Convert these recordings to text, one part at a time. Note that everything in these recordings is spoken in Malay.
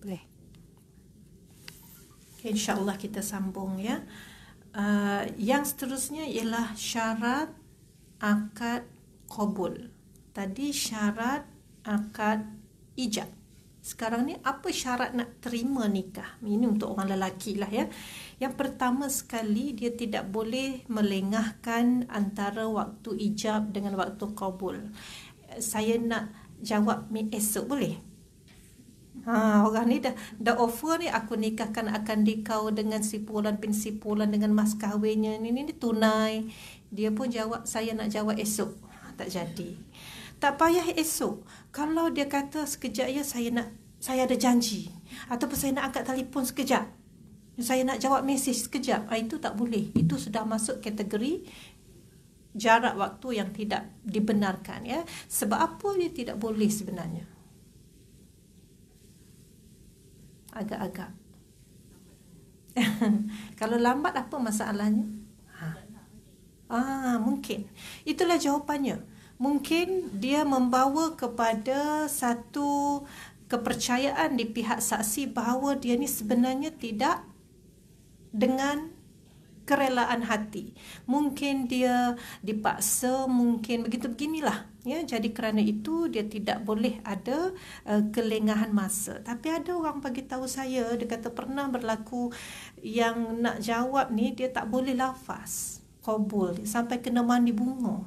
boleh okay, insyaAllah kita sambung ya uh, yang seterusnya ialah syarat akad kobul tadi syarat akad ijab sekarang ni apa syarat nak terima nikah ini untuk orang lelaki lah ya yang pertama sekali dia tidak boleh melengahkan antara waktu ijab dengan waktu kobul saya nak jawab esok boleh? Ha, orang ni dah dah offer ni aku nikahkan akan dikau dengan sipulan pin sipulan dengan mas kahwinnya ni ni, ni tunai. Dia pun jawab saya nak jawab esok. Ha, tak jadi. Tak payah esok. Kalau dia kata sekejap ya saya nak saya ada janji ataupun saya nak angkat telefon sekejap. Saya nak jawab mesej sekejap. Ha, itu tak boleh. Itu sudah masuk kategori jarak waktu yang tidak dibenarkan ya. Sebab apa dia tidak boleh sebenarnya? agak-agak. Kalau lambat apa masalahnya? Ha. Ah, mungkin. Itulah jawapannya. Mungkin dia membawa kepada satu kepercayaan di pihak saksi bahawa dia ni sebenarnya tidak dengan kerelaan hati. Mungkin dia dipaksa, mungkin begitu beginilah. Ya, jadi kerana itu dia tidak boleh ada uh, kelengahan masa. Tapi ada orang bagi tahu saya, dia kata pernah berlaku yang nak jawab ni dia tak boleh lafaz kabul sampai kena mandi bunga.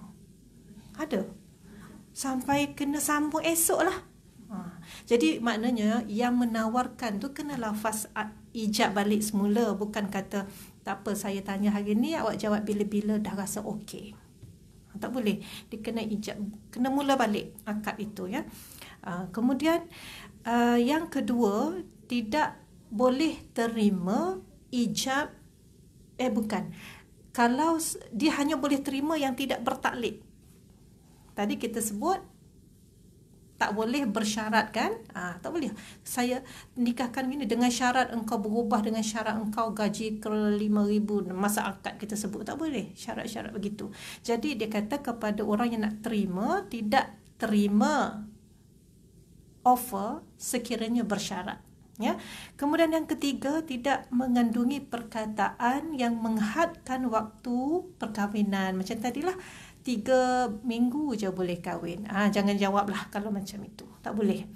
Ada. Sampai kena sambung esok lah. Ha. Jadi maknanya yang menawarkan tu kena lafaz ijab balik semula bukan kata tak apa saya tanya hari ni awak jawab bila-bila dah rasa okey ah, tak boleh dia kena injak, kena mula balik akad itu ya uh, kemudian uh, yang kedua tidak boleh terima ijab eh bukan kalau dia hanya boleh terima yang tidak bertaklid tadi kita sebut tak boleh bersyarat kan ah ha, tak boleh saya nikahkan ini dengan syarat engkau berubah dengan syarat engkau gaji ke ribu. masa akad kita sebut tak boleh syarat-syarat begitu jadi dia kata kepada orang yang nak terima tidak terima offer sekiranya bersyarat ya kemudian yang ketiga tidak mengandungi perkataan yang menghadkan waktu perkahwinan macam tadilah lah tiga minggu je boleh kahwin. Ah, ha, jangan jawablah kalau macam itu. Tak boleh.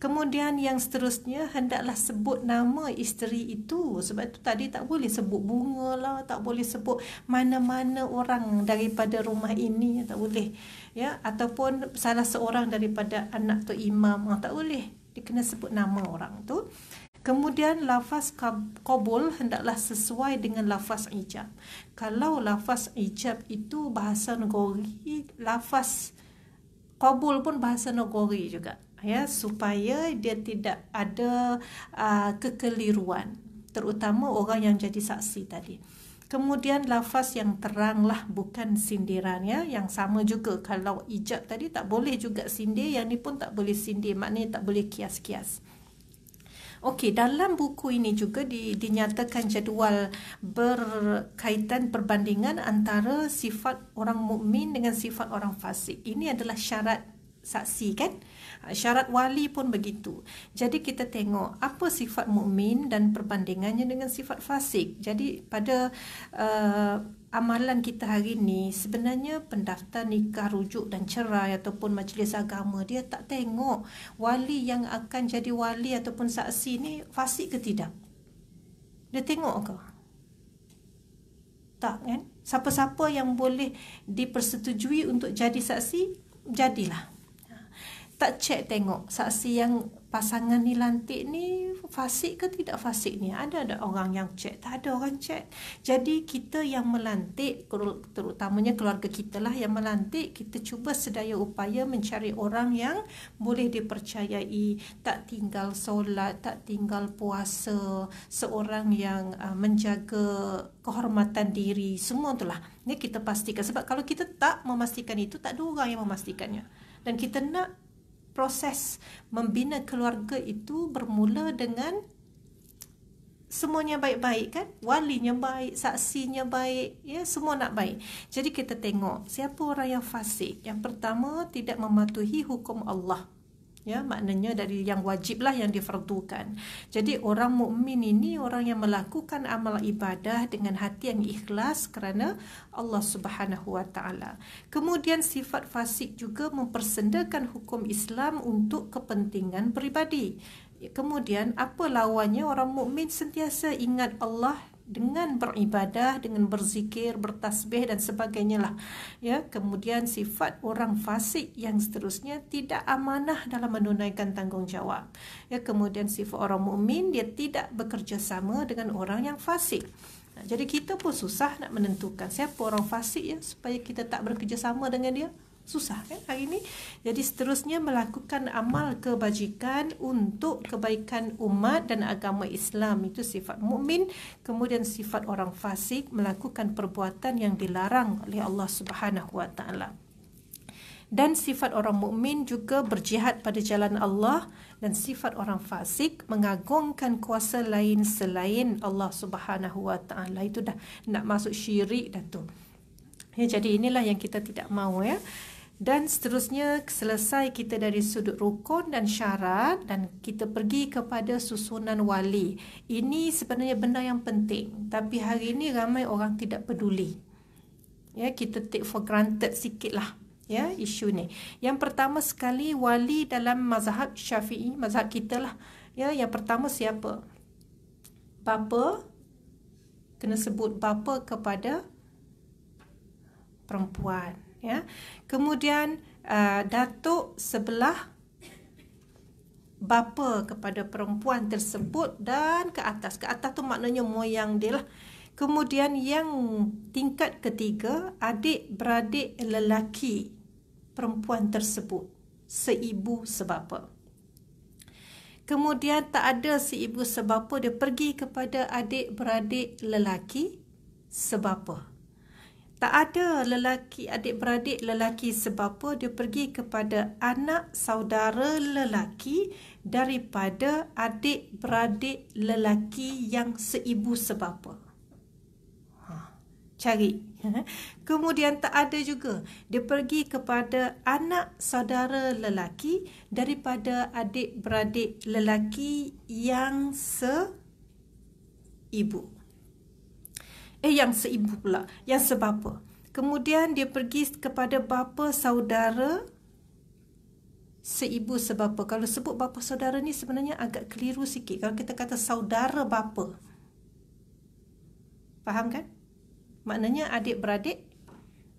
Kemudian yang seterusnya, hendaklah sebut nama isteri itu. Sebab itu tadi tak boleh sebut bunga lah, tak boleh sebut mana-mana orang daripada rumah ini, tak boleh. Ya, ataupun salah seorang daripada anak tu imam, ah, tak boleh. Dia kena sebut nama orang tu. Kemudian lafaz qabul hendaklah sesuai dengan lafaz ijab. Kalau lafaz ijab itu bahasa negeri, lafaz qabul pun bahasa negeri juga. Ya, supaya dia tidak ada uh, kekeliruan terutama orang yang jadi saksi tadi. Kemudian lafaz yang teranglah bukan sindiran ya. Yang sama juga kalau ijab tadi tak boleh juga sindir, yang ni pun tak boleh sindir. Maknanya tak boleh kias-kias. Okey, dalam buku ini juga di, dinyatakan jadual berkaitan perbandingan antara sifat orang mukmin dengan sifat orang fasik. Ini adalah syarat saksi kan? syarat wali pun begitu. Jadi kita tengok apa sifat mukmin dan perbandingannya dengan sifat fasik. Jadi pada uh, amalan kita hari ini sebenarnya pendaftar nikah rujuk dan cerai ataupun majlis agama dia tak tengok wali yang akan jadi wali ataupun saksi ni fasik ke tidak. Dia tengok ke? Tak kan? Siapa-siapa yang boleh dipersetujui untuk jadi saksi, jadilah tak cek tengok saksi yang pasangan ni lantik ni fasik ke tidak fasik ni ada ada orang yang cek tak ada orang cek jadi kita yang melantik terutamanya keluarga kita lah yang melantik kita cuba sedaya upaya mencari orang yang boleh dipercayai tak tinggal solat tak tinggal puasa seorang yang ah, menjaga kehormatan diri semua itulah ni kita pastikan sebab kalau kita tak memastikan itu tak ada orang yang memastikannya dan kita nak proses membina keluarga itu bermula dengan semuanya baik-baik kan walinya baik saksinya baik ya semua nak baik jadi kita tengok siapa orang yang fasik yang pertama tidak mematuhi hukum Allah ya hmm. maknanya hmm. dari yang wajiblah yang difardukan jadi hmm. orang mukmin ini orang yang melakukan amal ibadah dengan hati yang ikhlas kerana Allah Subhanahu wa taala kemudian sifat fasik juga mempersendakan hukum Islam untuk kepentingan peribadi kemudian apa lawannya orang mukmin sentiasa ingat Allah dengan beribadah, dengan berzikir, bertasbih dan sebagainya lah. Ya, kemudian sifat orang fasik yang seterusnya tidak amanah dalam menunaikan tanggungjawab. Ya, kemudian sifat orang mukmin dia tidak bekerjasama dengan orang yang fasik. Nah, jadi kita pun susah nak menentukan siapa orang fasik ya supaya kita tak bekerjasama dengan dia susah kan hari ni jadi seterusnya melakukan amal kebajikan untuk kebaikan umat dan agama Islam itu sifat mukmin kemudian sifat orang fasik melakukan perbuatan yang dilarang oleh Allah Subhanahu wa taala dan sifat orang mukmin juga berjihad pada jalan Allah dan sifat orang fasik mengagungkan kuasa lain selain Allah Subhanahu wa taala itu dah nak masuk syirik dah tu Ya, jadi inilah yang kita tidak mahu ya dan seterusnya selesai kita dari sudut rukun dan syarat dan kita pergi kepada susunan wali. Ini sebenarnya benda yang penting tapi hari ini ramai orang tidak peduli. Ya, kita take for granted sikitlah ya isu ni. Yang pertama sekali wali dalam mazhab Syafi'i, mazhab kita lah. Ya, yang pertama siapa? Bapa kena sebut bapa kepada perempuan ya. Kemudian uh, datuk sebelah bapa kepada perempuan tersebut dan ke atas. Ke atas tu maknanya moyang dia lah. Kemudian yang tingkat ketiga, adik beradik lelaki perempuan tersebut. Seibu sebapa. Kemudian tak ada si ibu sebapa, dia pergi kepada adik beradik lelaki sebapa. Tak ada lelaki adik-beradik lelaki sebab apa dia pergi kepada anak saudara lelaki daripada adik-beradik lelaki yang seibu sebab apa. Ha, cari. Kemudian tak ada juga dia pergi kepada anak saudara lelaki daripada adik-beradik lelaki yang seibu. ibu eh yang seibu pula, yang sebapa. Kemudian dia pergi kepada bapa saudara seibu sebapa. Kalau sebut bapa saudara ni sebenarnya agak keliru sikit. Kalau kita kata saudara bapa. Faham kan? Maknanya adik beradik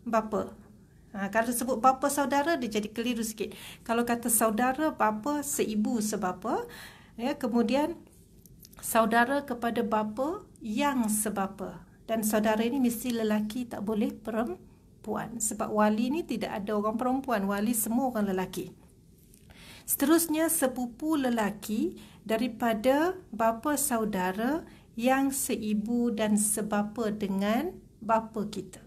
bapa. Ha, kalau sebut bapa saudara dia jadi keliru sikit. Kalau kata saudara bapa seibu sebapa. Ya, kemudian saudara kepada bapa yang sebapa dan saudara ini mesti lelaki tak boleh perempuan sebab wali ini tidak ada orang perempuan wali semua orang lelaki seterusnya sepupu lelaki daripada bapa saudara yang seibu dan sebapa dengan bapa kita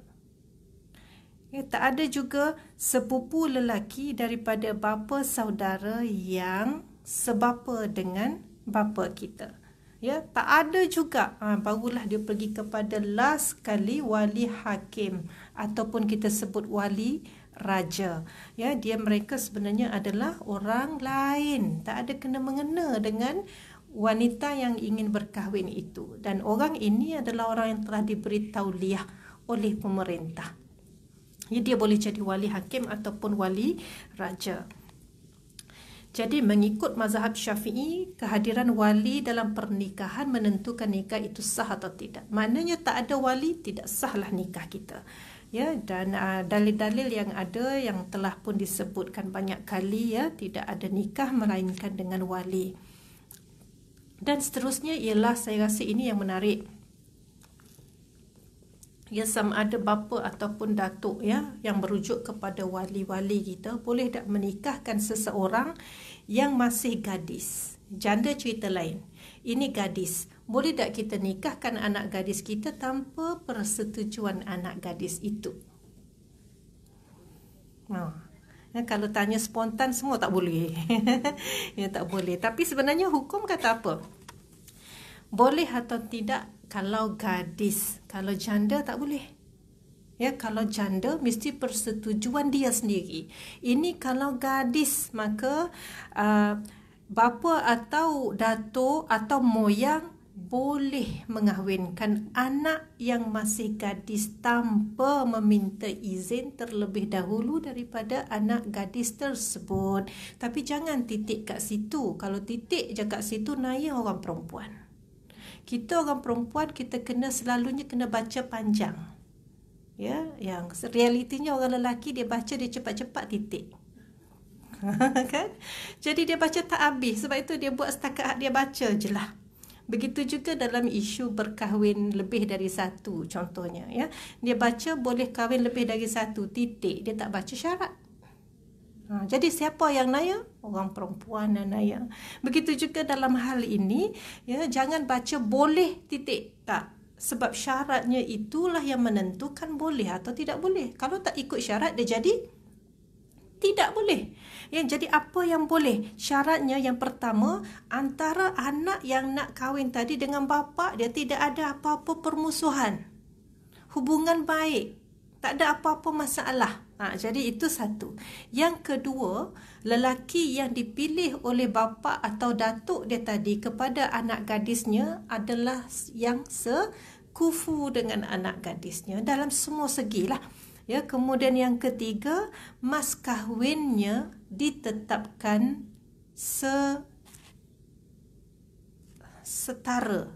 Ya, tak ada juga sepupu lelaki daripada bapa saudara yang sebapa dengan bapa kita ya tak ada juga ha, barulah dia pergi kepada last kali wali hakim ataupun kita sebut wali raja ya dia mereka sebenarnya adalah orang lain tak ada kena mengena dengan wanita yang ingin berkahwin itu dan orang ini adalah orang yang telah diberi tauliah oleh pemerintah Jadi ya, dia boleh jadi wali hakim ataupun wali raja jadi mengikut mazhab syafi'i, kehadiran wali dalam pernikahan menentukan nikah itu sah atau tidak. Maknanya tak ada wali, tidak sahlah nikah kita. Ya dan uh, dalil-dalil yang ada yang telah pun disebutkan banyak kali ya tidak ada nikah melainkan dengan wali. Dan seterusnya ialah saya rasa ini yang menarik. Ya sama ada bapa ataupun datuk ya yang merujuk kepada wali-wali kita boleh tak menikahkan seseorang yang masih gadis. Janda cerita lain. Ini gadis. Boleh tak kita nikahkan anak gadis kita tanpa persetujuan anak gadis itu? Nah, ha. ya, kalau tanya spontan semua tak boleh. ya tak boleh. Tapi sebenarnya hukum kata apa? Boleh atau tidak kalau gadis, kalau janda tak boleh. Ya, kalau janda mesti persetujuan dia sendiri. Ini kalau gadis maka uh, bapa atau dato atau moyang boleh mengahwinkan anak yang masih gadis tanpa meminta izin terlebih dahulu daripada anak gadis tersebut. Tapi jangan titik kat situ. Kalau titik je kat situ naya orang perempuan. Kita orang perempuan kita kena selalunya kena baca panjang ya yang realitinya orang lelaki dia baca dia cepat-cepat titik kan jadi dia baca tak habis sebab itu dia buat setakat dia baca je lah begitu juga dalam isu berkahwin lebih dari satu contohnya ya dia baca boleh kahwin lebih dari satu titik dia tak baca syarat ha, jadi siapa yang naya orang perempuan dan naya begitu juga dalam hal ini ya jangan baca boleh titik tak sebab syaratnya itulah yang menentukan boleh atau tidak boleh. Kalau tak ikut syarat dia jadi tidak boleh. Yang jadi apa yang boleh? Syaratnya yang pertama antara anak yang nak kahwin tadi dengan bapa dia tidak ada apa-apa permusuhan. Hubungan baik. Tak ada apa-apa masalah. Ha, jadi itu satu. Yang kedua, lelaki yang dipilih oleh bapa atau datuk dia tadi kepada anak gadisnya adalah yang sekufu dengan anak gadisnya dalam semua segi lah. Ya, kemudian yang ketiga, mas kahwinnya ditetapkan se setara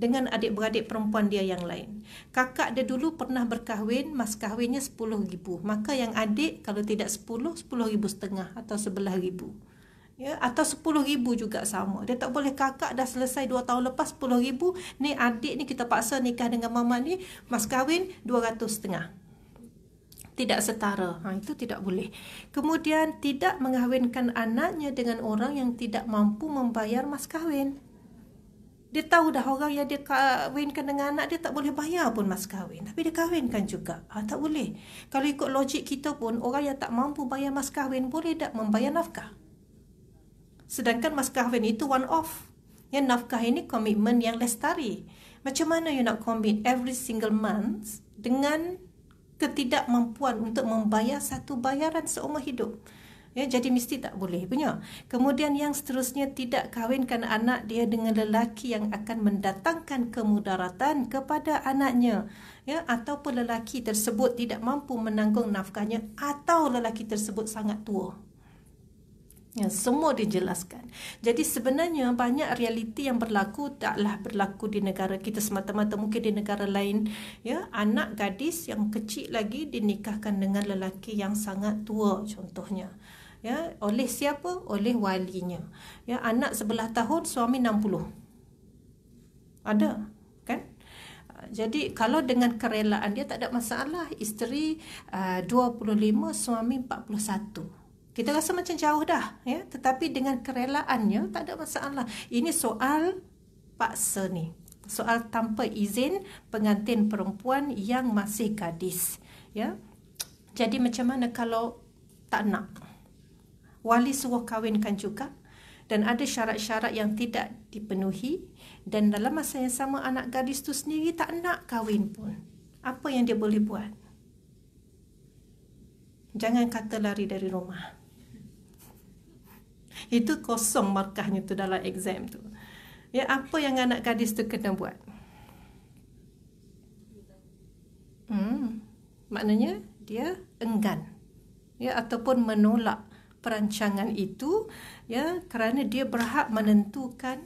dengan adik-beradik perempuan dia yang lain. Kakak dia dulu pernah berkahwin, mas kahwinnya 10 ribu. Maka yang adik kalau tidak 10, 10 ribu setengah atau 11 ribu. Ya, atau 10 ribu juga sama. Dia tak boleh kakak dah selesai 2 tahun lepas 10 ribu. Ni adik ni kita paksa nikah dengan mama ni, mas kahwin 200 setengah. Tidak setara. Ha, itu tidak boleh. Kemudian tidak mengahwinkan anaknya dengan orang yang tidak mampu membayar mas kahwin. Dia tahu dah orang yang dia kahwinkan dengan anak dia tak boleh bayar pun mas kahwin. Tapi dia kahwinkan juga. Ha, tak boleh. Kalau ikut logik kita pun, orang yang tak mampu bayar mas kahwin boleh tak membayar nafkah. Sedangkan mas kahwin itu one off. Ya, nafkah ini komitmen yang lestari. Macam mana you nak commit every single month dengan ketidakmampuan untuk membayar satu bayaran seumur hidup? Ya, jadi mesti tak boleh punya. Kemudian yang seterusnya tidak kahwinkan anak dia dengan lelaki yang akan mendatangkan kemudaratan kepada anaknya. Ya, ataupun lelaki tersebut tidak mampu menanggung nafkahnya atau lelaki tersebut sangat tua. Ya, semua dijelaskan. Jadi sebenarnya banyak realiti yang berlaku taklah berlaku di negara kita semata-mata mungkin di negara lain. Ya, anak gadis yang kecil lagi dinikahkan dengan lelaki yang sangat tua contohnya ya oleh siapa oleh walinya ya anak sebelah tahun suami 60 ada kan jadi kalau dengan kerelaan dia tak ada masalah isteri eh, uh, 25 suami 41 kita rasa macam jauh dah ya tetapi dengan kerelaannya tak ada masalah ini soal paksa ni soal tanpa izin pengantin perempuan yang masih gadis ya jadi macam mana kalau tak nak wali suruh kahwinkan juga dan ada syarat-syarat yang tidak dipenuhi dan dalam masa yang sama anak gadis tu sendiri tak nak kahwin pun apa yang dia boleh buat jangan kata lari dari rumah itu kosong markahnya tu dalam exam tu ya apa yang anak gadis tu kena buat hmm maknanya dia enggan ya ataupun menolak perancangan itu ya kerana dia berhak menentukan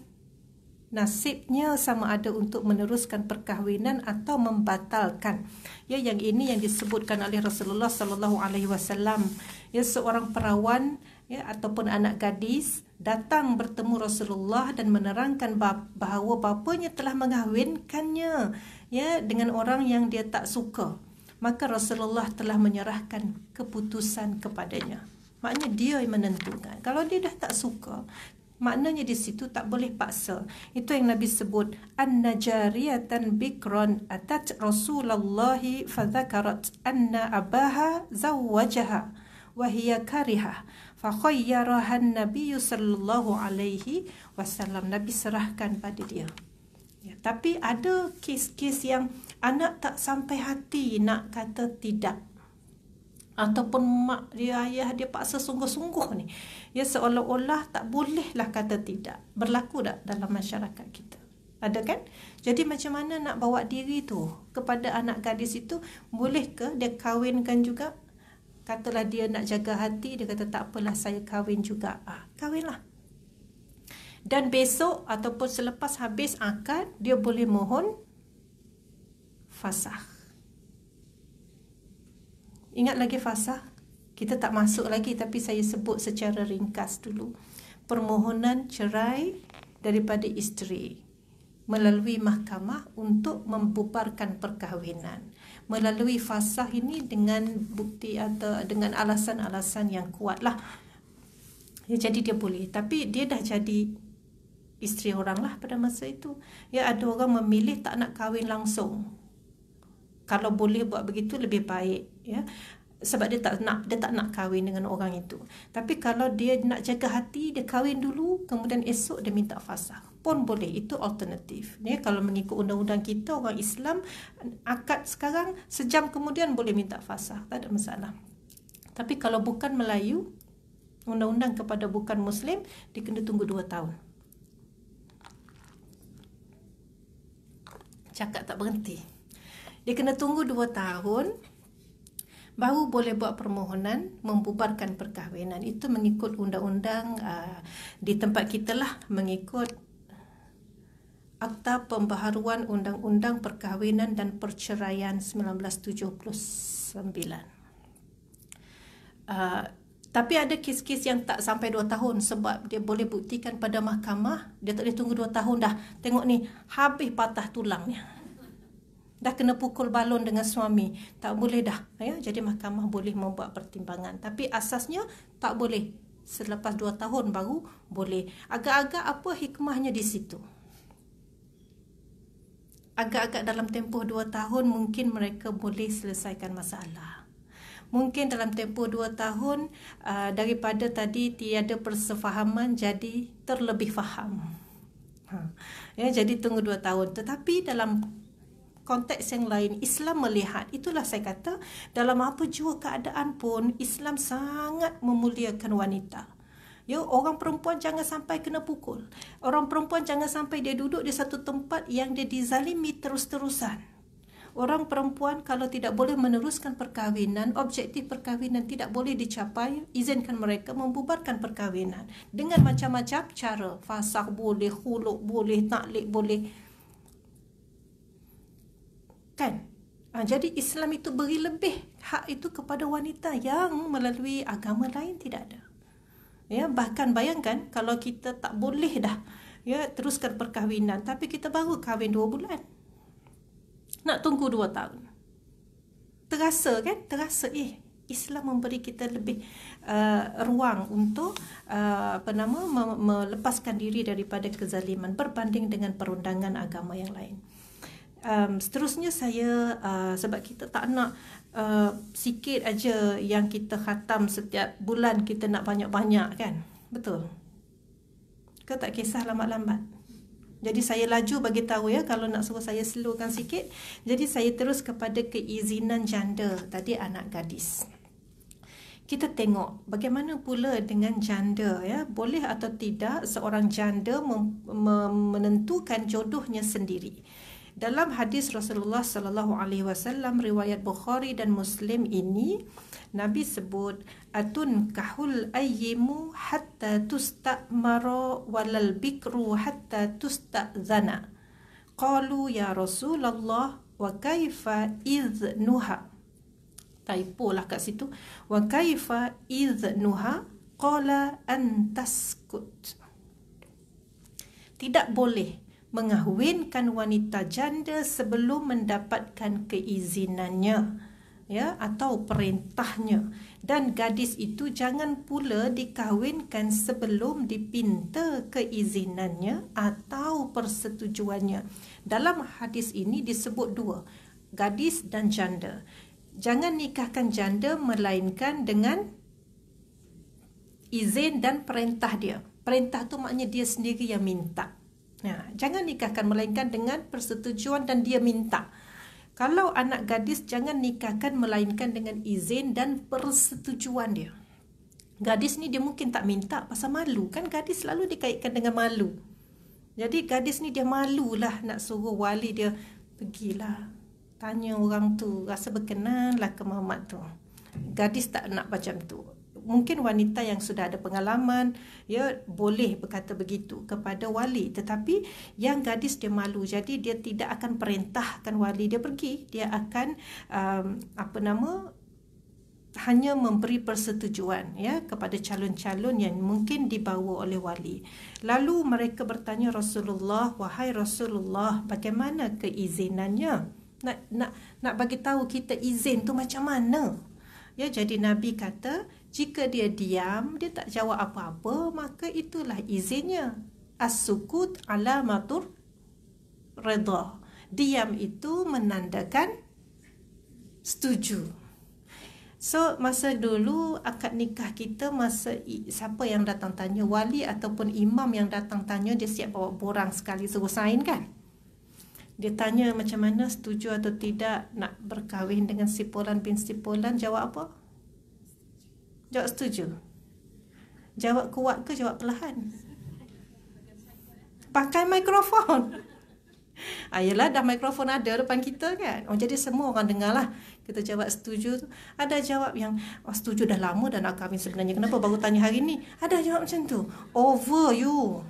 nasibnya sama ada untuk meneruskan perkahwinan atau membatalkan ya yang ini yang disebutkan oleh Rasulullah sallallahu alaihi wasallam ya seorang perawan ya ataupun anak gadis datang bertemu Rasulullah dan menerangkan bahawa bapanya telah mengahwinkannya ya dengan orang yang dia tak suka maka Rasulullah telah menyerahkan keputusan kepadanya maknanya dia yang menentukan kalau dia dah tak suka maknanya di situ tak boleh paksa itu yang nabi sebut an-najar annajariatan bikron atat rasulullah fa anna abaha zawwajaha wa hiya karihah fa khayyaraha sallallahu alaihi wasallam nabi serahkan pada dia ya, tapi ada kes-kes yang anak tak sampai hati nak kata tidak ataupun mak dia ayah dia paksa sungguh-sungguh ni ya seolah-olah tak bolehlah kata tidak berlaku tak dalam masyarakat kita ada kan jadi macam mana nak bawa diri tu kepada anak gadis itu boleh ke dia kahwinkan juga katalah dia nak jaga hati dia kata tak apalah saya kahwin juga ah ha, kahwinlah dan besok ataupun selepas habis akad dia boleh mohon fasakh Ingat lagi fasa? Kita tak masuk lagi tapi saya sebut secara ringkas dulu. Permohonan cerai daripada isteri melalui mahkamah untuk membubarkan perkahwinan. Melalui fasa ini dengan bukti atau dengan alasan-alasan yang kuatlah. Ya, jadi dia boleh. Tapi dia dah jadi isteri orang lah pada masa itu. Ya ada orang memilih tak nak kahwin langsung kalau boleh buat begitu lebih baik ya sebab dia tak nak dia tak nak kahwin dengan orang itu tapi kalau dia nak jaga hati dia kahwin dulu kemudian esok dia minta fasa. pun boleh itu alternatif ya kalau mengikut undang-undang kita orang Islam akad sekarang sejam kemudian boleh minta fasa, tak ada masalah tapi kalau bukan Melayu undang-undang kepada bukan muslim dia kena tunggu 2 tahun cakap tak berhenti dia kena tunggu 2 tahun baru boleh buat permohonan membubarkan perkahwinan. Itu mengikut undang-undang uh, di tempat kita lah mengikut Akta Pembaharuan Undang-Undang Perkahwinan dan Perceraian 1979. Uh, tapi ada kes-kes yang tak sampai 2 tahun sebab dia boleh buktikan pada mahkamah, dia tak boleh tunggu 2 tahun dah. Tengok ni, habis patah tulangnya dah kena pukul balon dengan suami tak boleh dah ya jadi mahkamah boleh membuat pertimbangan tapi asasnya tak boleh selepas 2 tahun baru boleh agak-agak apa hikmahnya di situ agak-agak dalam tempoh 2 tahun mungkin mereka boleh selesaikan masalah mungkin dalam tempoh dua tahun uh, daripada tadi tiada persefahaman jadi terlebih faham ha. ya jadi tunggu dua tahun tetapi dalam konteks yang lain Islam melihat itulah saya kata dalam apa jua keadaan pun Islam sangat memuliakan wanita Ya, orang perempuan jangan sampai kena pukul. Orang perempuan jangan sampai dia duduk di satu tempat yang dia dizalimi terus-terusan. Orang perempuan kalau tidak boleh meneruskan perkahwinan, objektif perkahwinan tidak boleh dicapai, izinkan mereka membubarkan perkahwinan. Dengan macam-macam cara, fasak boleh, huluk boleh, taklik boleh kan ha, jadi Islam itu beri lebih hak itu kepada wanita yang melalui agama lain tidak ada ya bahkan bayangkan kalau kita tak boleh dah ya teruskan perkahwinan tapi kita baru kahwin 2 bulan nak tunggu 2 tahun terasa kan terasa eh Islam memberi kita lebih uh, ruang untuk uh, apa nama melepaskan diri daripada kezaliman berbanding dengan perundangan agama yang lain um, seterusnya saya uh, sebab kita tak nak uh, sikit aja yang kita khatam setiap bulan kita nak banyak-banyak kan betul ke tak kisah lambat-lambat jadi saya laju bagi tahu ya kalau nak suruh saya slowkan sikit jadi saya terus kepada keizinan janda tadi anak gadis kita tengok bagaimana pula dengan janda ya boleh atau tidak seorang janda mem- mem- menentukan jodohnya sendiri dalam hadis Rasulullah sallallahu alaihi wasallam riwayat Bukhari dan Muslim ini Nabi sebut atun kahul ayyimu hatta tustamara walal bikru hatta tustazana. Qalu ya Rasulullah wa kaifa idznuha? Typo lah kat situ. Wa kaifa idznuha? Qala an taskut. Tidak boleh mengahwinkan wanita janda sebelum mendapatkan keizinannya ya atau perintahnya dan gadis itu jangan pula dikahwinkan sebelum dipinta keizinannya atau persetujuannya dalam hadis ini disebut dua gadis dan janda jangan nikahkan janda melainkan dengan izin dan perintah dia perintah tu maknanya dia sendiri yang minta Ya, jangan nikahkan melainkan dengan persetujuan dan dia minta. Kalau anak gadis jangan nikahkan melainkan dengan izin dan persetujuan dia. Gadis ni dia mungkin tak minta pasal malu kan gadis selalu dikaitkan dengan malu. Jadi gadis ni dia malulah nak suruh wali dia pergilah tanya orang tu rasa berkenan lah ke mamat tu. Gadis tak nak macam tu mungkin wanita yang sudah ada pengalaman ya boleh berkata begitu kepada wali tetapi yang gadis dia malu jadi dia tidak akan perintahkan wali dia pergi dia akan um, apa nama hanya memberi persetujuan ya kepada calon-calon yang mungkin dibawa oleh wali. Lalu mereka bertanya Rasulullah, wahai Rasulullah, bagaimana keizinannya? Nak nak nak bagi tahu kita izin tu macam mana? Ya jadi Nabi kata jika dia diam, dia tak jawab apa-apa, maka itulah izinnya. As-sukut ala matur redha. Diam itu menandakan setuju. So, masa dulu akad nikah kita, masa siapa yang datang tanya, wali ataupun imam yang datang tanya, dia siap bawa borang sekali suruh sign kan? Dia tanya macam mana setuju atau tidak nak berkahwin dengan sipolan Polan bin si jawab apa? Jawab setuju Jawab kuat ke jawab perlahan Pakai mikrofon Ayolah ah, dah mikrofon ada depan kita kan oh, Jadi semua orang dengar lah Kita jawab setuju tu Ada jawab yang oh, setuju dah lama dan nak kahwin sebenarnya Kenapa baru tanya hari ni Ada jawab macam tu Over you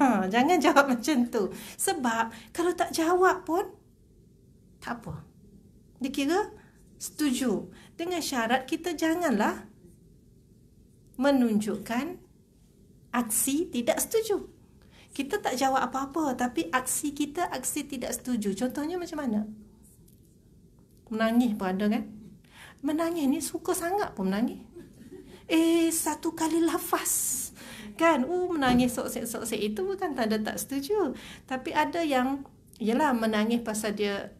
ha, Jangan jawab macam tu Sebab kalau tak jawab pun Tak apa Dikira setuju Dengan syarat kita janganlah menunjukkan aksi tidak setuju. Kita tak jawab apa-apa tapi aksi kita aksi tidak setuju. Contohnya macam mana? Menangis pun ada kan? Menangis ni suka sangat pun menangis. Eh satu kali lafaz kan uh menangis sok sek sok sek itu bukan tanda tak setuju tapi ada yang yalah menangis pasal dia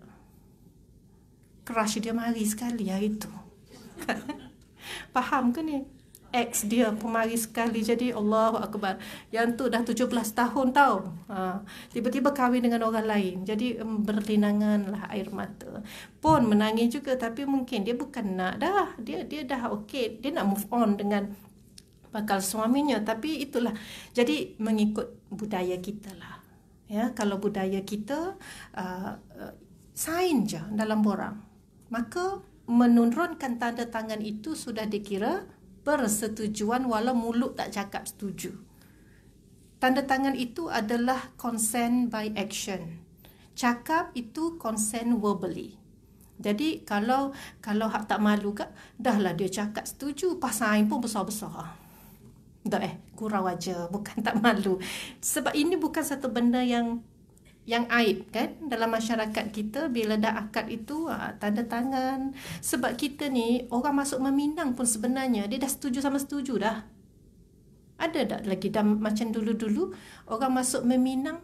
crush dia mari sekali ya itu faham ke ni ex dia pemari sekali jadi Allahu akbar yang tu dah 17 tahun tau ha, tiba-tiba kahwin dengan orang lain jadi um, berlinangan lah air mata pun menangis juga tapi mungkin dia bukan nak dah dia dia dah okey dia nak move on dengan bakal suaminya tapi itulah jadi mengikut budaya kita lah ya kalau budaya kita uh, sign je dalam borang maka menurunkan tanda tangan itu sudah dikira persetujuan walau mulut tak cakap setuju. Tanda tangan itu adalah consent by action. Cakap itu consent verbally. Jadi kalau kalau hak tak malu dah lah dia cakap setuju Pasal pun besar-besar. Tak eh, kurang aja bukan tak malu. Sebab ini bukan satu benda yang yang aib kan dalam masyarakat kita bila dah akad itu ah, tanda tangan sebab kita ni orang masuk meminang pun sebenarnya dia dah setuju sama setuju dah ada tak lagi dah macam dulu-dulu orang masuk meminang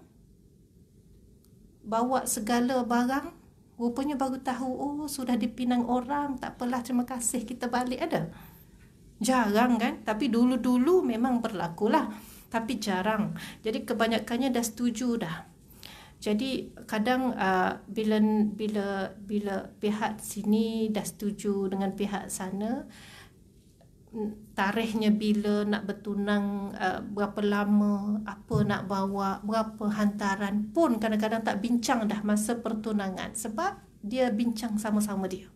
bawa segala barang rupanya baru tahu oh sudah dipinang orang tak apalah terima kasih kita balik ada jarang kan tapi dulu-dulu memang berlakulah tapi jarang jadi kebanyakannya dah setuju dah jadi kadang uh, bila bila bila pihak sini dah setuju dengan pihak sana mm, tarikhnya bila nak bertunang uh, berapa lama apa nak bawa berapa hantaran pun kadang-kadang tak bincang dah masa pertunangan sebab dia bincang sama-sama dia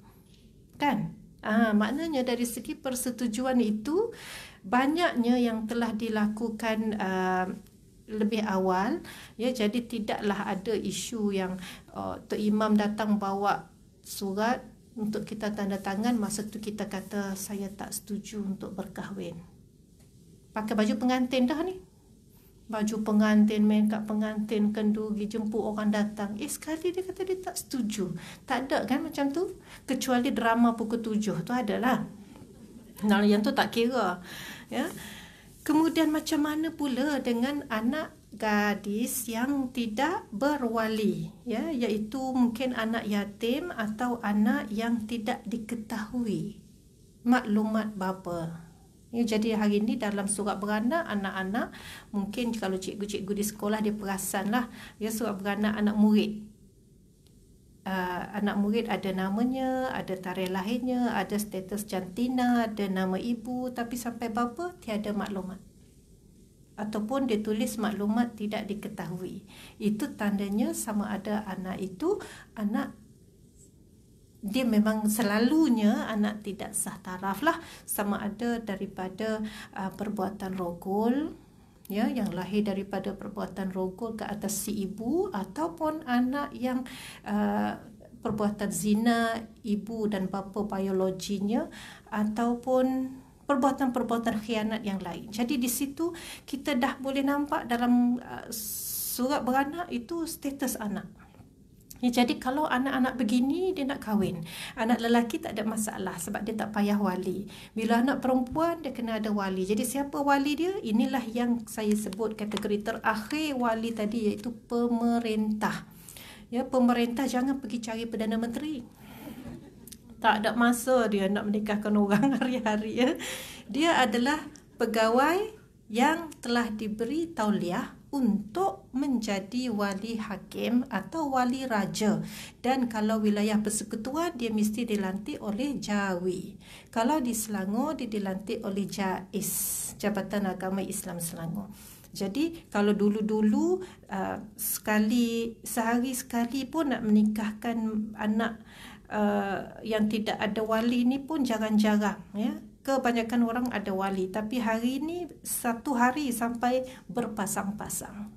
kan ah uh, maknanya dari segi persetujuan itu banyaknya yang telah dilakukan uh, lebih awal ya jadi tidaklah ada isu yang uh, Tok Imam datang bawa surat untuk kita tanda tangan masa tu kita kata saya tak setuju untuk berkahwin pakai baju pengantin dah ni baju pengantin main kat pengantin kenduri jemput orang datang eh sekali dia kata dia tak setuju tak ada kan macam tu kecuali drama pukul tujuh tu adalah nah, yang tu tak kira ya yeah. Kemudian macam mana pula dengan anak gadis yang tidak berwali ya iaitu mungkin anak yatim atau anak yang tidak diketahui maklumat bapa. Ya, jadi hari ini dalam surat beranak anak-anak mungkin kalau cikgu-cikgu di sekolah dia perasanlah ya surat beranak anak murid uh, anak murid ada namanya, ada tarikh lahirnya, ada status jantina, ada nama ibu tapi sampai berapa tiada maklumat. Ataupun dia tulis maklumat tidak diketahui. Itu tandanya sama ada anak itu anak dia memang selalunya anak tidak sah taraf lah sama ada daripada uh, perbuatan rogol ya yang lahir daripada perbuatan rogol ke atas si ibu ataupun anak yang uh, perbuatan zina ibu dan bapa biologinya ataupun perbuatan-perbuatan khianat yang lain. Jadi di situ kita dah boleh nampak dalam uh, surat beranak itu status anak. Ya, jadi kalau anak-anak begini dia nak kahwin. Anak lelaki tak ada masalah sebab dia tak payah wali. Bila anak perempuan dia kena ada wali. Jadi siapa wali dia? Inilah yang saya sebut kategori terakhir wali tadi iaitu pemerintah. Ya, pemerintah jangan pergi cari perdana menteri. Tak ada masa dia nak menikahkan orang hari-hari ya. Dia adalah pegawai yang telah diberi tauliah untuk menjadi wali hakim atau wali raja dan kalau wilayah persekutuan dia mesti dilantik oleh Jawi. Kalau di Selangor dia dilantik oleh JAIS, Jabatan Agama Islam Selangor. Jadi kalau dulu-dulu uh, sekali sehari sekali pun nak menikahkan anak uh, yang tidak ada wali ini pun jarang-jarang ya kebanyakan orang ada wali tapi hari ini satu hari sampai berpasang-pasang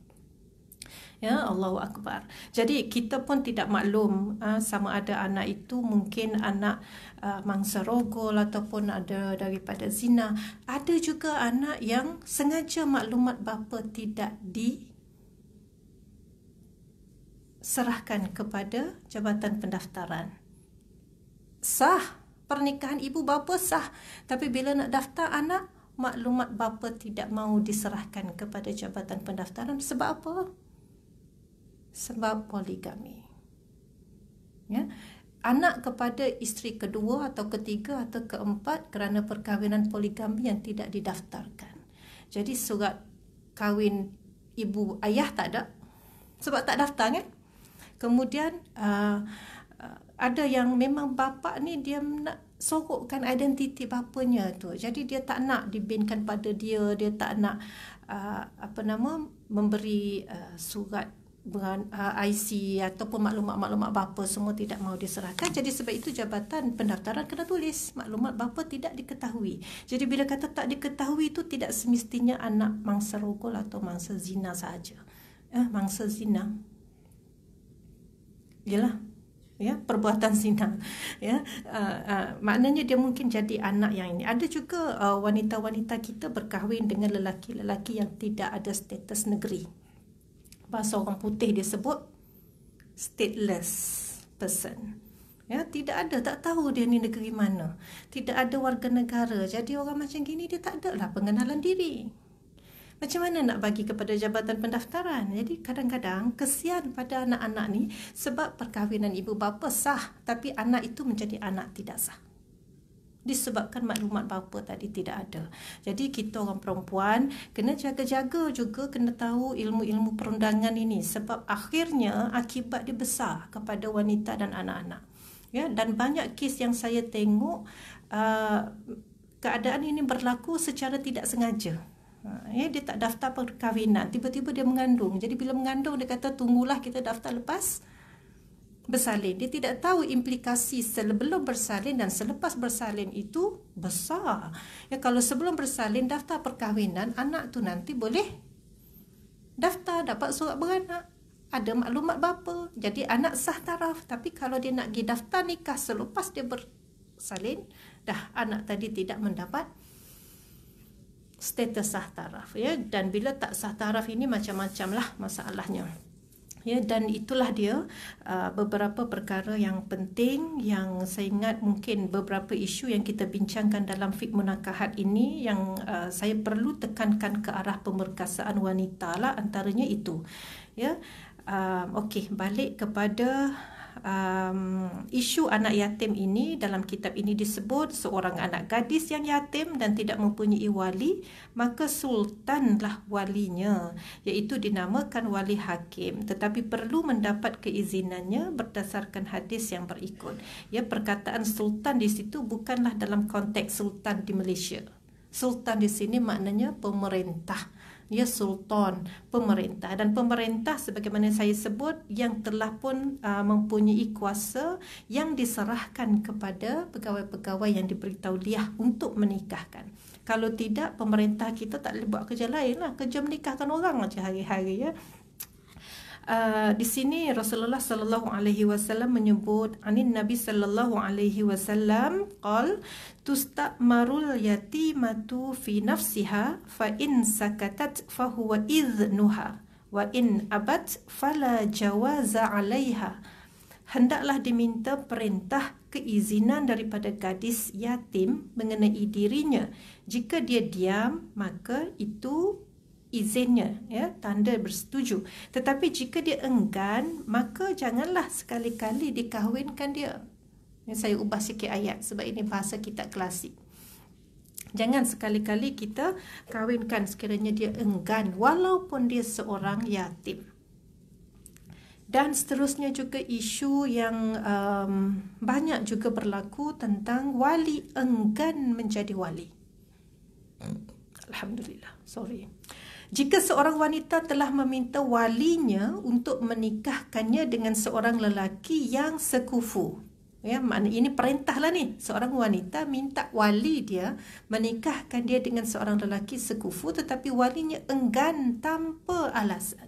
ya Allahu akbar jadi kita pun tidak maklum uh, sama ada anak itu mungkin anak uh, mangsa rogol ataupun ada daripada zina ada juga anak yang sengaja maklumat bapa tidak di serahkan kepada jabatan pendaftaran sah pernikahan ibu bapa sah tapi bila nak daftar anak maklumat bapa tidak mahu diserahkan kepada jabatan pendaftaran sebab apa sebab poligami ya anak kepada isteri kedua atau ketiga atau keempat kerana perkahwinan poligami yang tidak didaftarkan jadi surat kahwin ibu ayah tak ada sebab tak daftar kan kemudian uh, ada yang memang bapa ni dia nak sorokkan identiti bapanya tu. Jadi dia tak nak dibinkan pada dia, dia tak nak uh, apa nama memberi uh, surat beran, uh, IC ataupun maklumat-maklumat bapa semua tidak mau diserahkan. Jadi sebab itu jabatan pendaftaran kena tulis maklumat bapa tidak diketahui. Jadi bila kata tak diketahui itu tidak semestinya anak mangsa rogol atau mangsa zina saja. Eh mangsa zina. Yalah ya perbuatan zina ya uh, uh, maknanya dia mungkin jadi anak yang ini ada juga uh, wanita-wanita kita berkahwin dengan lelaki-lelaki yang tidak ada status negeri bahasa orang putih dia sebut stateless person ya tidak ada tak tahu dia ni negeri mana tidak ada warga negara jadi orang macam gini dia tak ada lah pengenalan diri macam mana nak bagi kepada jabatan pendaftaran jadi kadang-kadang kesian pada anak-anak ni sebab perkahwinan ibu bapa sah tapi anak itu menjadi anak tidak sah disebabkan maklumat bapa tadi tidak ada. Jadi kita orang perempuan kena jaga-jaga juga kena tahu ilmu-ilmu perundangan ini sebab akhirnya akibat dia besar kepada wanita dan anak-anak. Ya dan banyak kes yang saya tengok uh, keadaan ini berlaku secara tidak sengaja. Ha, eh, dia tak daftar perkahwinan. Tiba-tiba dia mengandung. Jadi bila mengandung dia kata tunggulah kita daftar lepas bersalin. Dia tidak tahu implikasi sebelum bersalin dan selepas bersalin itu besar. Ya kalau sebelum bersalin daftar perkahwinan anak tu nanti boleh daftar dapat surat beranak. Ada maklumat bapa. Jadi anak sah taraf. Tapi kalau dia nak pergi daftar nikah selepas dia bersalin, dah anak tadi tidak mendapat status sah taraf ya dan bila tak sah taraf ini macam-macam lah masalahnya ya dan itulah dia uh, beberapa perkara yang penting yang saya ingat mungkin beberapa isu yang kita bincangkan dalam fik munakahat ini yang uh, saya perlu tekankan ke arah pemerkasaan wanita lah antaranya itu ya uh, okey balik kepada um, isu anak yatim ini dalam kitab ini disebut seorang anak gadis yang yatim dan tidak mempunyai wali maka sultanlah walinya iaitu dinamakan wali hakim tetapi perlu mendapat keizinannya berdasarkan hadis yang berikut ya perkataan sultan di situ bukanlah dalam konteks sultan di Malaysia sultan di sini maknanya pemerintah ya sultan pemerintah dan pemerintah sebagaimana saya sebut yang telah pun uh, mempunyai kuasa yang diserahkan kepada pegawai-pegawai yang diberi tauliah untuk menikahkan kalau tidak pemerintah kita tak boleh buat kerja lain lah kerja menikahkan orang macam hari-hari ya Ah, di sini Rasulullah sallallahu alaihi wasallam menyebut anin Nabi sallallahu alaihi wasallam qal tustamarul yatimatu fi nafsiha fa in sakatat fa huwa idnuha wa in abat fala jawaza alaiha hendaklah diminta perintah keizinan daripada gadis yatim mengenai dirinya jika dia diam maka itu izinnya ya tanda bersetuju tetapi jika dia enggan maka janganlah sekali-kali dikahwinkan dia ya, saya ubah sikit ayat sebab ini bahasa kita klasik Jangan sekali-kali kita kahwinkan sekiranya dia enggan walaupun dia seorang yatim. Dan seterusnya juga isu yang um, banyak juga berlaku tentang wali enggan menjadi wali. Hmm. Alhamdulillah, sorry. Jika seorang wanita telah meminta walinya untuk menikahkannya dengan seorang lelaki yang sekufu. Ya, mana ini perintahlah ni. Seorang wanita minta wali dia menikahkan dia dengan seorang lelaki sekufu tetapi walinya enggan tanpa alasan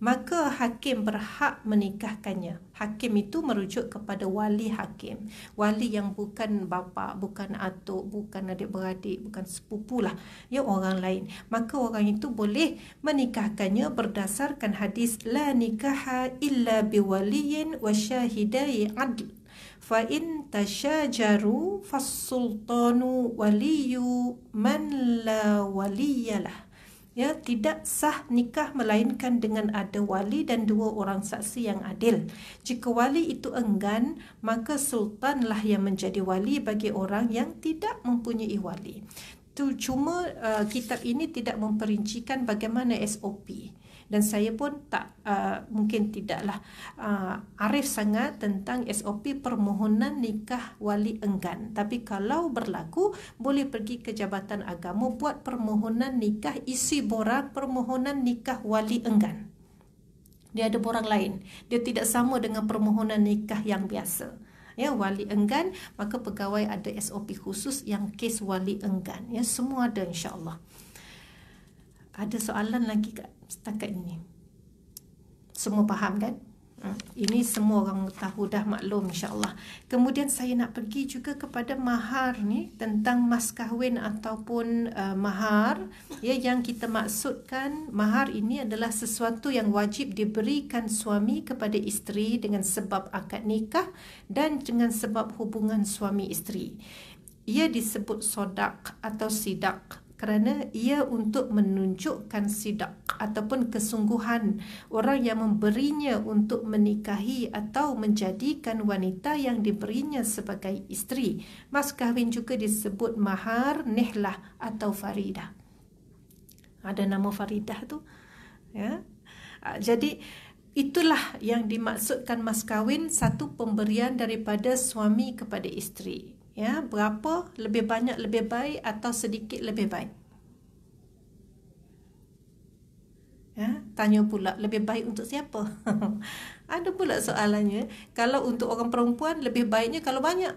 maka hakim berhak menikahkannya. Hakim itu merujuk kepada wali hakim. Wali yang bukan bapa, bukan atuk, bukan adik-beradik, bukan sepupu lah. Ya orang lain. Maka orang itu boleh menikahkannya berdasarkan hadis la nikaha illa bi waliyin wa syahidai adl. Fain tashajaru fas sultanu waliyu man la waliyalah ya tidak sah nikah melainkan dengan ada wali dan dua orang saksi yang adil jika wali itu enggan maka sultanlah yang menjadi wali bagi orang yang tidak mempunyai wali tu cuma uh, kitab ini tidak memperincikan bagaimana SOP dan saya pun tak uh, mungkin tidaklah uh, arif sangat tentang SOP permohonan nikah wali enggan tapi kalau berlaku boleh pergi ke jabatan agama buat permohonan nikah isi borang permohonan nikah wali enggan dia ada borang lain dia tidak sama dengan permohonan nikah yang biasa ya wali enggan maka pegawai ada SOP khusus yang kes wali enggan ya semua ada insyaallah ada soalan lagi kak setakat ini semua faham kan ha, ini semua orang tahu dah maklum insyaAllah Kemudian saya nak pergi juga kepada mahar ni Tentang mas kahwin ataupun uh, mahar ya Yang kita maksudkan mahar ini adalah sesuatu yang wajib diberikan suami kepada isteri Dengan sebab akad nikah dan dengan sebab hubungan suami isteri Ia disebut sodak atau sidak kerana ia untuk menunjukkan sidak ataupun kesungguhan orang yang memberinya untuk menikahi atau menjadikan wanita yang diberinya sebagai isteri. Mas kahwin juga disebut mahar, nehlah atau faridah. Ada nama faridah tu. Ya. Ah, jadi itulah yang dimaksudkan mas kahwin satu pemberian daripada suami kepada isteri ya berapa lebih banyak lebih baik atau sedikit lebih baik ya tanya pula lebih baik untuk siapa ada pula soalannya kalau untuk orang perempuan lebih baiknya kalau banyak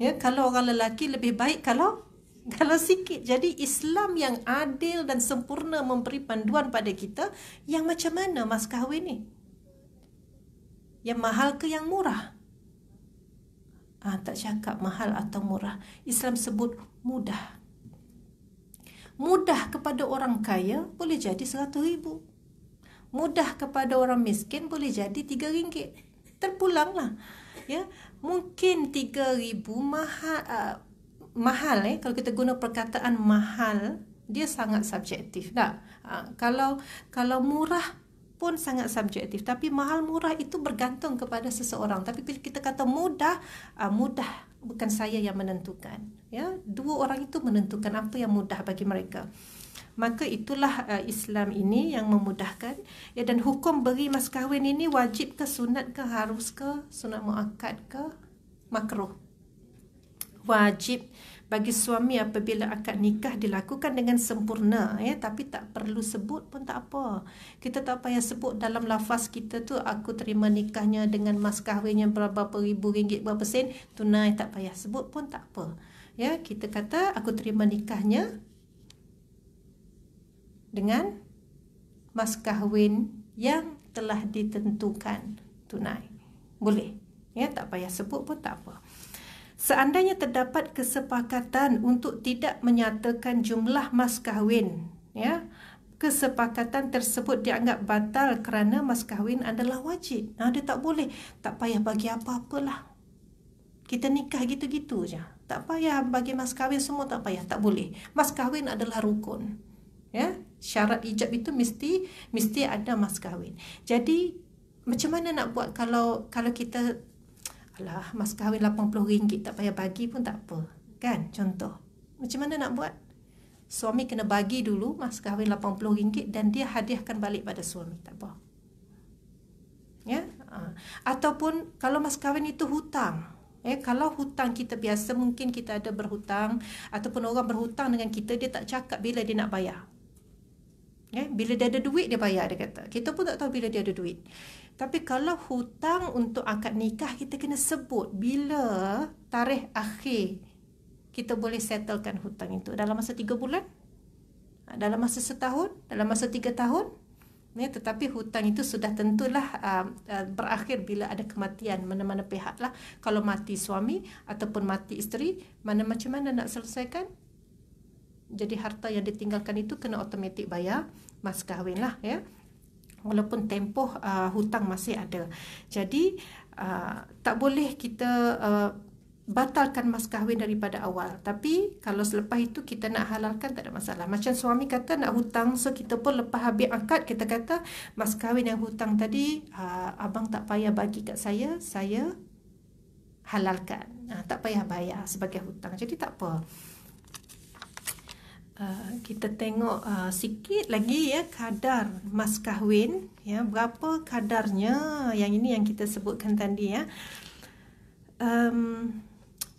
ya kalau orang lelaki lebih baik kalau kalau sikit jadi Islam yang adil dan sempurna memberi panduan pada kita yang macam mana mas kahwin ni yang mahal ke yang murah Ha, tak cakap mahal atau murah. Islam sebut mudah. Mudah kepada orang kaya boleh jadi seratus ribu. Mudah kepada orang miskin boleh jadi tiga ringgit. Terpulanglah. Ya, mungkin tiga ribu mahal. Uh, mahal eh, kalau kita guna perkataan mahal dia sangat subjektif. Tak? Ha, kalau kalau murah pun sangat subjektif tapi mahal murah itu bergantung kepada seseorang tapi bila kita kata mudah uh, mudah bukan saya yang menentukan ya dua orang itu menentukan apa yang mudah bagi mereka maka itulah uh, Islam ini yang memudahkan ya dan hukum beri mas kahwin ini wajib ke sunat ke harus ke sunat muakkad ke makruh wajib bagi suami apabila akad nikah dilakukan dengan sempurna ya tapi tak perlu sebut pun tak apa kita tak payah sebut dalam lafaz kita tu aku terima nikahnya dengan mas kahwinnya berapa ribu ringgit berapa sen tunai tak payah sebut pun tak apa ya kita kata aku terima nikahnya dengan mas kahwin yang telah ditentukan tunai boleh ya tak payah sebut pun tak apa Seandainya terdapat kesepakatan untuk tidak menyatakan jumlah mas kahwin, ya, kesepakatan tersebut dianggap batal kerana mas kahwin adalah wajib. Nah, ha, dia tak boleh, tak payah bagi apa-apalah. Kita nikah gitu-gitu saja. Tak payah bagi mas kahwin semua tak payah, tak boleh. Mas kahwin adalah rukun. Ya, syarat ijab itu mesti mesti ada mas kahwin. Jadi macam mana nak buat kalau kalau kita Alah, mas kahwin RM80 tak payah bagi pun tak apa. Kan? Contoh. Macam mana nak buat? Suami kena bagi dulu mas kahwin RM80 dan dia hadiahkan balik pada suami. Tak apa. Ya? Ha. Ataupun kalau mas kahwin itu hutang. Ya, kalau hutang kita biasa mungkin kita ada berhutang ataupun orang berhutang dengan kita dia tak cakap bila dia nak bayar. Ya, bila dia ada duit dia bayar dia kata. Kita pun tak tahu bila dia ada duit. Tapi kalau hutang untuk akad nikah kita kena sebut bila tarikh akhir kita boleh settlekan hutang itu dalam masa tiga bulan? Ha, dalam masa setahun? Dalam masa tiga tahun? Ya, tetapi hutang itu sudah tentulah uh, uh, berakhir bila ada kematian mana-mana pihak lah. Kalau mati suami ataupun mati isteri, mana macam mana nak selesaikan? Jadi harta yang ditinggalkan itu kena otomatik bayar mas kahwin lah ya walaupun tempoh uh, hutang masih ada. Jadi uh, tak boleh kita uh, batalkan mas kahwin daripada awal. Tapi kalau selepas itu kita nak halalkan tak ada masalah. Macam suami kata nak hutang so kita pun lepas habis akad kita kata mas kahwin yang hutang tadi uh, abang tak payah bagi kat saya, saya halalkan. Uh, tak payah bayar sebagai hutang. Jadi tak apa. Ah, kita tengok uh, sikit lagi ya kadar mas kahwin ya berapa kadarnya yang ini yang kita sebutkan tadi ya um,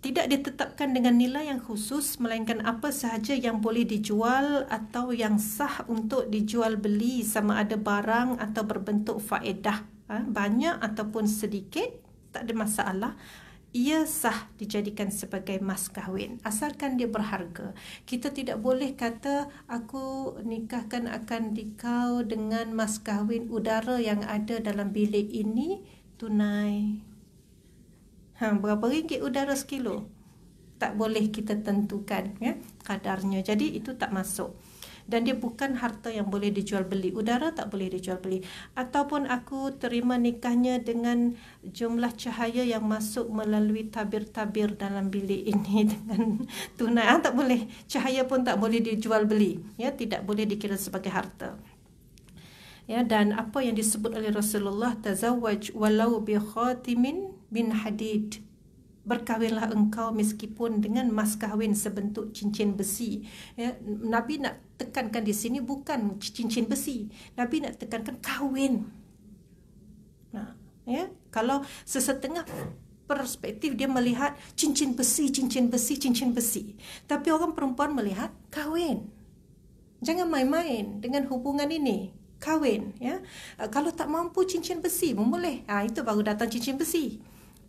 tidak ditetapkan dengan nilai yang khusus melainkan apa sahaja yang boleh dijual atau yang sah untuk dijual beli sama ada barang atau berbentuk faedah ha? banyak ataupun sedikit tak ada masalah ia sah dijadikan sebagai mas kahwin asalkan dia berharga kita tidak boleh kata aku nikahkan akan dikau dengan mas kahwin udara yang ada dalam bilik ini tunai ha, berapa ringgit udara sekilo tak boleh kita tentukan ya kadarnya jadi itu tak masuk dan dia bukan harta yang boleh dijual beli udara tak boleh dijual beli ataupun aku terima nikahnya dengan jumlah cahaya yang masuk melalui tabir-tabir dalam bilik ini dengan tunai ah, tak boleh cahaya pun tak boleh dijual beli ya tidak boleh dikira sebagai harta ya dan apa yang disebut oleh Rasulullah tazawwaj walau bi khatimin min hadid berkahwinlah engkau meskipun dengan mas kahwin sebentuk cincin besi ya nabi nak tekankan di sini bukan cincin besi. Nabi nak tekankan kahwin. Nah, ya. Kalau sesetengah perspektif dia melihat cincin besi, cincin besi, cincin besi. Tapi orang perempuan melihat kahwin. Jangan main-main dengan hubungan ini. Kahwin, ya. Eh, kalau tak mampu cincin besi, boleh. Ah, itu baru datang cincin besi.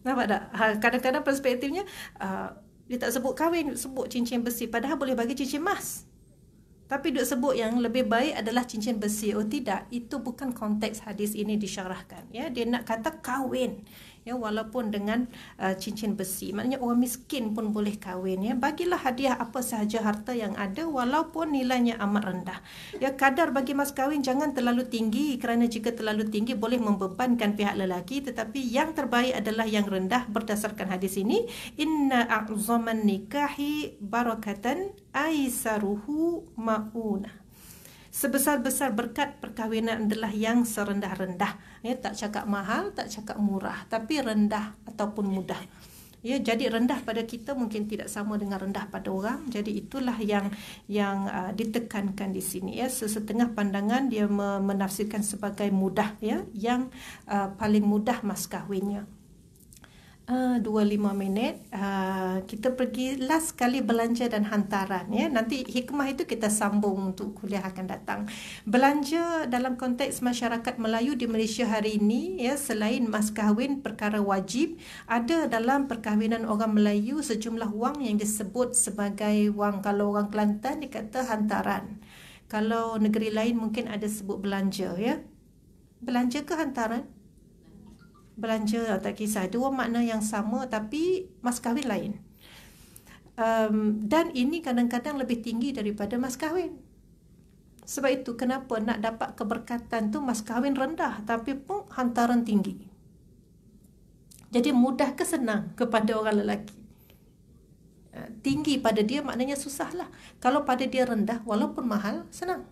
Nampak tak? Ha, kadang-kadang perspektifnya uh, dia tak sebut kahwin, sebut cincin besi. Padahal boleh bagi cincin emas. Tapi duk sebut yang lebih baik adalah cincin besi. Oh tidak, itu bukan konteks hadis ini disyarahkan. Ya, dia nak kata kahwin ya walaupun dengan uh, cincin besi maknanya orang miskin pun boleh kahwin ya bagilah hadiah apa sahaja harta yang ada walaupun nilainya amat rendah ya kadar bagi mas kahwin jangan terlalu tinggi kerana jika terlalu tinggi boleh membebankan pihak lelaki tetapi yang terbaik adalah yang rendah berdasarkan hadis ini inna a'zaman nikahi barakatan aisaruhu mauna sebesar-besar berkat perkahwinan adalah yang serendah-rendah ya tak cakap mahal tak cakap murah tapi rendah ataupun mudah ya jadi rendah pada kita mungkin tidak sama dengan rendah pada orang jadi itulah yang yang uh, ditekankan di sini ya sesetengah pandangan dia menafsirkan sebagai mudah ya yang uh, paling mudah mas kahwinnya Ah, dua lima minit uh, kita pergi last kali belanja dan hantaran ya nanti hikmah itu kita sambung untuk kuliah akan datang belanja dalam konteks masyarakat Melayu di Malaysia hari ini ya selain mas kahwin perkara wajib ada dalam perkahwinan orang Melayu sejumlah wang yang disebut sebagai wang kalau orang Kelantan dikata hantaran kalau negeri lain mungkin ada sebut belanja ya belanja ke hantaran belanja tak kisah dua makna yang sama tapi mas kahwin lain um, dan ini kadang-kadang lebih tinggi daripada mas kahwin sebab itu kenapa nak dapat keberkatan tu mas kahwin rendah tapi pun hantaran tinggi jadi mudah ke senang kepada orang lelaki uh, tinggi pada dia maknanya susahlah kalau pada dia rendah walaupun mahal senang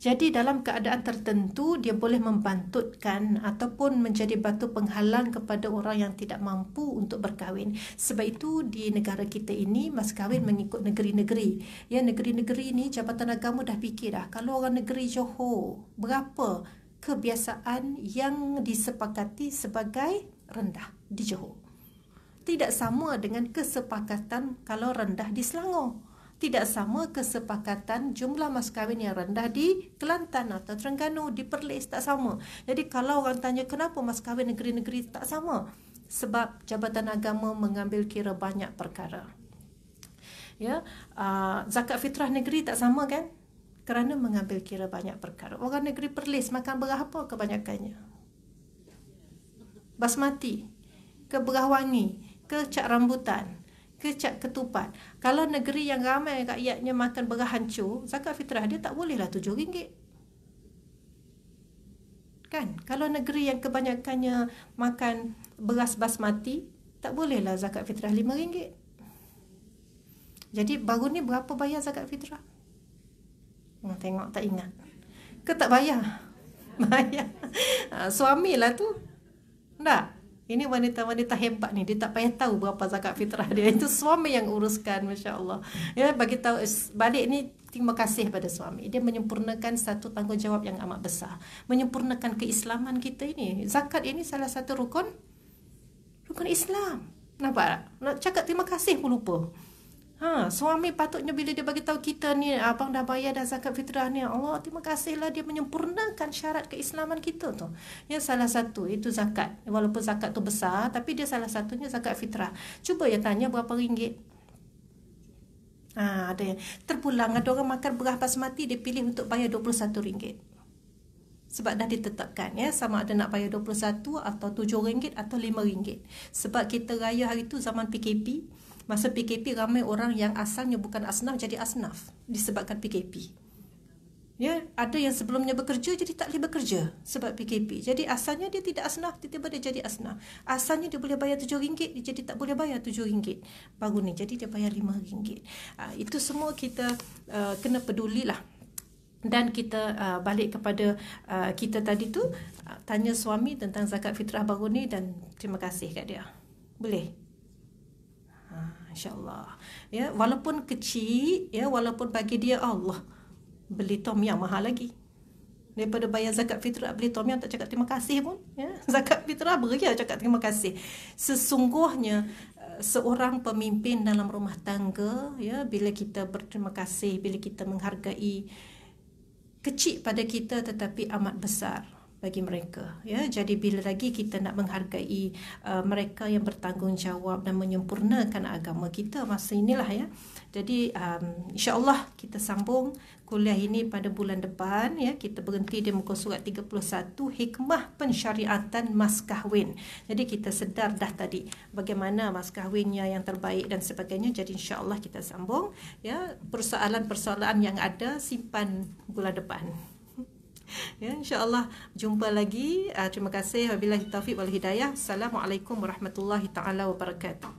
jadi dalam keadaan tertentu dia boleh membantutkan ataupun menjadi batu penghalang kepada orang yang tidak mampu untuk berkahwin. Sebab itu di negara kita ini mas kahwin mengikut negeri-negeri. Ya negeri-negeri ini Jabatan Agama dah fikir dah kalau orang negeri Johor berapa kebiasaan yang disepakati sebagai rendah di Johor. Tidak sama dengan kesepakatan kalau rendah di Selangor tidak sama kesepakatan jumlah mas kahwin yang rendah di Kelantan atau Terengganu di Perlis tak sama. Jadi kalau orang tanya kenapa mas kahwin negeri-negeri tak sama? Sebab Jabatan Agama mengambil kira banyak perkara. Ya, uh, zakat fitrah negeri tak sama kan? Kerana mengambil kira banyak perkara. Orang negeri Perlis makan berapa kebanyakannya? Basmati, ke berah wangi, ke rambutan. Kecat ketupat. Kalau negeri yang ramai rakyatnya makan beras hancur, zakat fitrah dia tak bolehlah tujuh ringgit. Kan? Kalau negeri yang kebanyakannya makan beras basmati, tak bolehlah zakat fitrah lima ringgit. Jadi baru ni berapa bayar zakat fitrah? Nak hmm, tengok tak ingat. Ke tak bayar? Bayar. Ha, suamilah tu. Tak? Ini wanita-wanita hebat ni. Dia tak payah tahu berapa zakat fitrah dia. Itu suami yang uruskan, masya Allah. Ya, bagi tahu eh, balik ni terima kasih pada suami. Dia menyempurnakan satu tanggungjawab yang amat besar. Menyempurnakan keislaman kita ini. Zakat ini salah satu rukun rukun Islam. Nampak tak? Nak cakap terima kasih pun lupa. Ha, suami patutnya bila dia bagi tahu kita ni abang dah bayar dah zakat fitrah ni Allah terima kasihlah dia menyempurnakan syarat keislaman kita tu. Ya salah satu itu zakat. Walaupun zakat tu besar tapi dia salah satunya zakat fitrah. Cuba ya tanya berapa ringgit. Ha, ada yang terpulang ada orang makan beras basmati dia pilih untuk bayar 21 ringgit. Sebab dah ditetapkan ya sama ada nak bayar 21 atau 7 ringgit atau 5 ringgit. Sebab kita raya hari tu zaman PKP Masa PKP ramai orang yang asalnya bukan asnaf jadi asnaf disebabkan PKP. Ya, ada yang sebelumnya bekerja jadi tak boleh bekerja sebab PKP. Jadi asalnya dia tidak asnaf, tiba-tiba dia jadi asnaf. Asalnya dia boleh bayar RM7, dia jadi tak boleh bayar RM7. Baru ni, jadi dia bayar RM5. Ha, ah, itu semua kita uh, kena lah. Dan kita uh, balik kepada uh, kita tadi tu, uh, tanya suami tentang zakat fitrah baru ni dan terima kasih kat dia. Boleh? insyaallah ya walaupun kecil ya walaupun bagi dia Allah beli tom yang mahal lagi daripada bayar zakat fitrah beli tom yang tak cakap terima kasih pun ya zakat fitrah beri ya cakap terima kasih sesungguhnya eh, seorang pemimpin dalam rumah tangga ya bila kita berterima kasih bila kita menghargai kecil pada kita tetapi amat besar bagi mereka ya jadi bila lagi kita nak menghargai uh, mereka yang bertanggungjawab dan menyempurnakan agama kita masa inilah ya jadi um, Allah kita sambung kuliah ini pada bulan depan ya kita berhenti di muka surat 31 hikmah pensyariatan mas kahwin jadi kita sedar dah tadi bagaimana mas kahwinnya yang terbaik dan sebagainya jadi insya Allah kita sambung ya persoalan-persoalan yang ada simpan bulan depan ya insyaallah jumpa lagi ah, terima kasih wabillahi taufik wal hidayah assalamualaikum warahmatullahi taala wabarakatuh